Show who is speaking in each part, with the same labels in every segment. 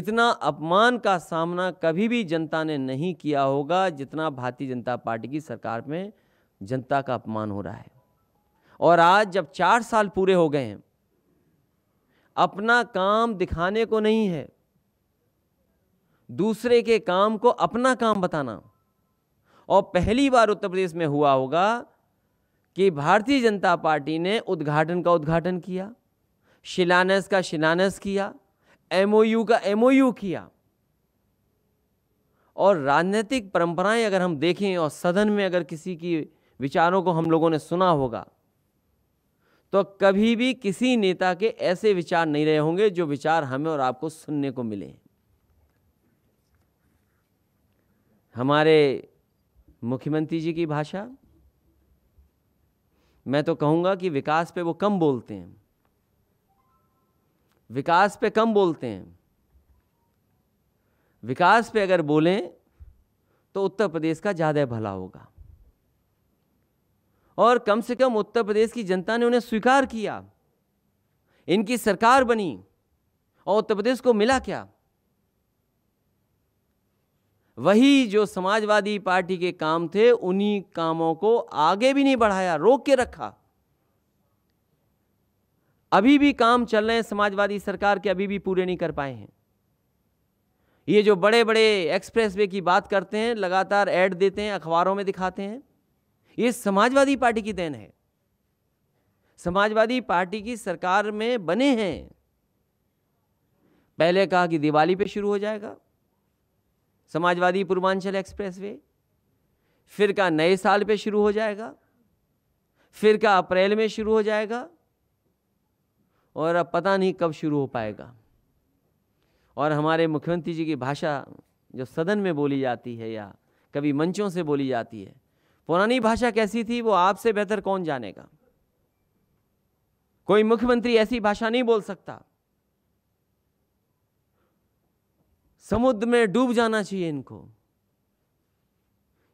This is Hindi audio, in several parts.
Speaker 1: इतना अपमान का सामना कभी भी जनता ने नहीं किया होगा जितना भारतीय जनता पार्टी की सरकार में जनता का अपमान हो रहा है और आज जब चार साल पूरे हो गए हैं अपना काम दिखाने को नहीं है दूसरे के काम को अपना काम बताना और पहली बार उत्तर प्रदेश में हुआ होगा कि भारतीय जनता पार्टी ने उद्घाटन का उद्घाटन किया शिलान्यास का शिलान्यास किया एमओयू का एमओयू किया और राजनीतिक परंपराएं अगर हम देखें और सदन में अगर किसी की विचारों को हम लोगों ने सुना होगा तो कभी भी किसी नेता के ऐसे विचार नहीं रहे होंगे जो विचार हमें और आपको सुनने को मिले हमारे मुख्यमंत्री जी की भाषा मैं तो कहूंगा कि विकास पे वो कम बोलते हैं विकास पे कम बोलते हैं विकास पे अगर बोलें तो उत्तर प्रदेश का ज़्यादा भला होगा और कम से कम उत्तर प्रदेश की जनता ने उन्हें स्वीकार किया इनकी सरकार बनी और उत्तर प्रदेश को मिला क्या वही जो समाजवादी पार्टी के काम थे उन्हीं कामों को आगे भी नहीं बढ़ाया रोक के रखा अभी भी काम चल रहे हैं समाजवादी सरकार के अभी भी पूरे नहीं कर पाए हैं ये जो बड़े बड़े एक्सप्रेसवे की बात करते हैं लगातार ऐड देते हैं अखबारों में दिखाते हैं ये समाजवादी पार्टी की देन है समाजवादी पार्टी की सरकार में बने हैं पहले कहा कि दिवाली पे शुरू हो जाएगा समाजवादी पूर्वांचल एक्सप्रेसवे फिर का नए साल पे शुरू हो जाएगा फिर का अप्रैल में शुरू हो जाएगा और अब पता नहीं कब शुरू हो पाएगा और हमारे मुख्यमंत्री जी की भाषा जो सदन में बोली जाती है या कभी मंचों से बोली जाती है पुरानी भाषा कैसी थी वो आपसे बेहतर कौन जानेगा कोई मुख्यमंत्री ऐसी भाषा नहीं बोल सकता समुद्र में डूब जाना चाहिए इनको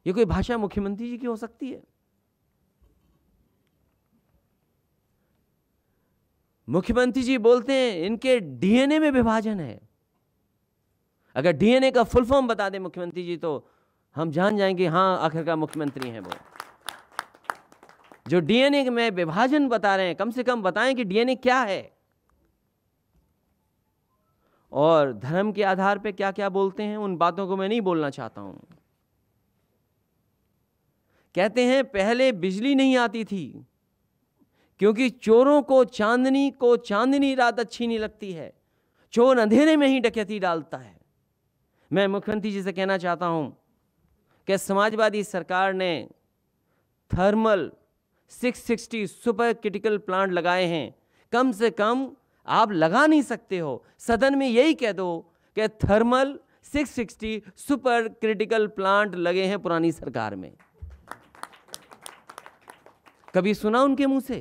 Speaker 1: ये कोई भाषा मुख्यमंत्री जी की हो सकती है मुख्यमंत्री जी बोलते हैं इनके डीएनए में विभाजन है अगर डीएनए का फुल फॉर्म बता दें मुख्यमंत्री जी तो हम जान जाएंगे हाँ आखिरकार मुख्यमंत्री हैं वो जो डीएनए में विभाजन बता रहे हैं कम से कम बताएं कि डीएनए क्या है और धर्म के आधार पे क्या क्या बोलते हैं उन बातों को मैं नहीं बोलना चाहता हूं कहते हैं पहले बिजली नहीं आती थी क्योंकि चोरों को चांदनी को चांदनी रात अच्छी नहीं लगती है चोर अंधेरे में ही डकैती डालता है मैं मुख्यमंत्री जी से कहना चाहता हूं कि समाजवादी सरकार ने थर्मल 660 सुपर क्रिटिकल प्लांट लगाए हैं कम से कम आप लगा नहीं सकते हो सदन में यही कह दो कि थर्मल 660 सुपर क्रिटिकल प्लांट लगे हैं पुरानी सरकार में कभी सुना उनके मुंह से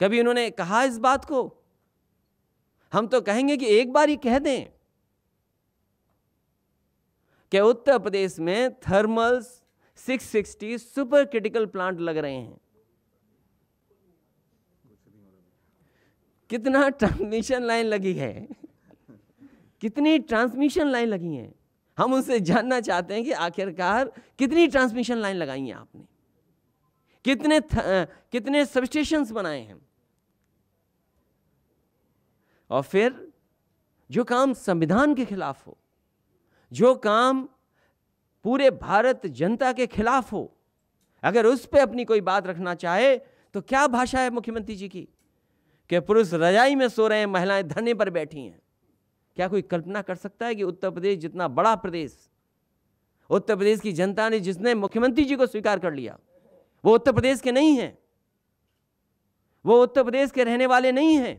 Speaker 1: कभी उन्होंने कहा इस बात को हम तो कहेंगे कि एक बार ही कह दें कि उत्तर प्रदेश में थर्मल 660 सुपर क्रिटिकल प्लांट लग रहे हैं कितना ट्रांसमिशन लाइन लगी है कितनी ट्रांसमिशन लाइन लगी है हम उनसे जानना चाहते हैं कि आखिरकार कितनी ट्रांसमिशन लाइन लगाई है आपने कितने कितने सबस्टेशन बनाए हैं और फिर जो काम संविधान के खिलाफ हो जो काम पूरे भारत जनता के खिलाफ हो अगर उस पर अपनी कोई बात रखना चाहे तो क्या भाषा है मुख्यमंत्री जी की कि पुरुष रजाई में सो रहे हैं महिलाएं धरने पर बैठी हैं क्या कोई कल्पना कर सकता है कि उत्तर प्रदेश जितना बड़ा प्रदेश उत्तर प्रदेश की जनता ने जिसने मुख्यमंत्री जी को स्वीकार कर लिया वो उत्तर प्रदेश के नहीं हैं वो उत्तर प्रदेश के रहने वाले नहीं हैं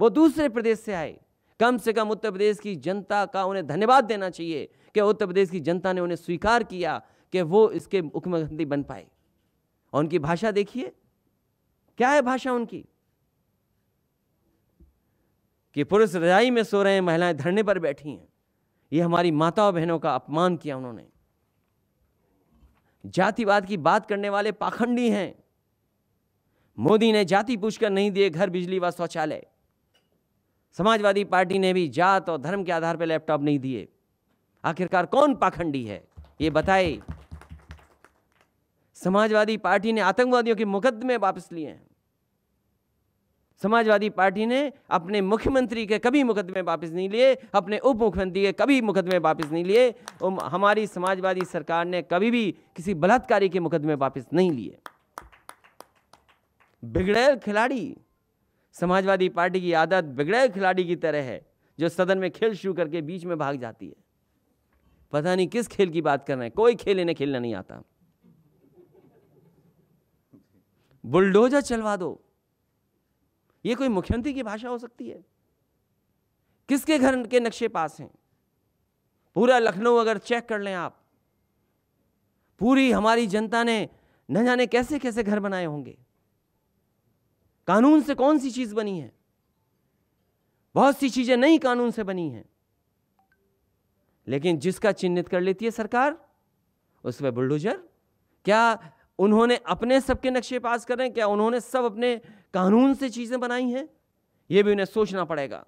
Speaker 1: वो दूसरे प्रदेश से आए कम से कम उत्तर प्रदेश की जनता का उन्हें धन्यवाद देना चाहिए कि उत्तर प्रदेश की जनता ने उन्हें स्वीकार किया कि वो इसके मुख्यमंत्री बन पाए और उनकी भाषा देखिए क्या है भाषा उनकी कि पुरुष रजाई में सो रहे हैं महिलाएं धरने पर बैठी हैं ये हमारी माता और बहनों का अपमान किया उन्होंने जातिवाद की बात करने वाले पाखंडी हैं मोदी ने जाति पूछकर नहीं दिए घर बिजली व शौचालय समाजवादी पार्टी ने भी जात और धर्म के आधार पर लैपटॉप नहीं दिए आखिरकार कौन पाखंडी है ये बताए समाजवादी पार्टी ने आतंकवादियों के मुकदमे वापस लिए हैं समाजवादी पार्टी ने अपने मुख्यमंत्री के कभी मुकदमे वापस नहीं लिए अपने उप मुख्यमंत्री के कभी मुकदमे वापस नहीं लिए हमारी समाजवादी सरकार ने कभी भी किसी बलात्कारी के मुकदमे वापस नहीं लिए बिगड़ेल खिलाड़ी समाजवादी पार्टी की आदत बिगड़े खिलाड़ी की तरह है जो सदन में खेल शुरू करके बीच में भाग जाती है पता नहीं किस खेल की बात कर रहे हैं कोई खेल इन्हें खेलना नहीं आता बुलडोजर चलवा दो ये कोई मुख्यमंत्री की भाषा हो सकती है किसके घर के नक्शे पास हैं पूरा लखनऊ अगर चेक कर लें आप पूरी हमारी जनता ने न जाने कैसे कैसे घर बनाए होंगे कानून से कौन सी चीज बनी है बहुत सी चीजें नहीं कानून से बनी हैं लेकिन जिसका चिन्हित कर लेती है सरकार उसमें बुलडोजर क्या उन्होंने अपने सबके नक्शे पास करें क्या उन्होंने सब अपने कानून से चीजें बनाई हैं यह भी उन्हें सोचना पड़ेगा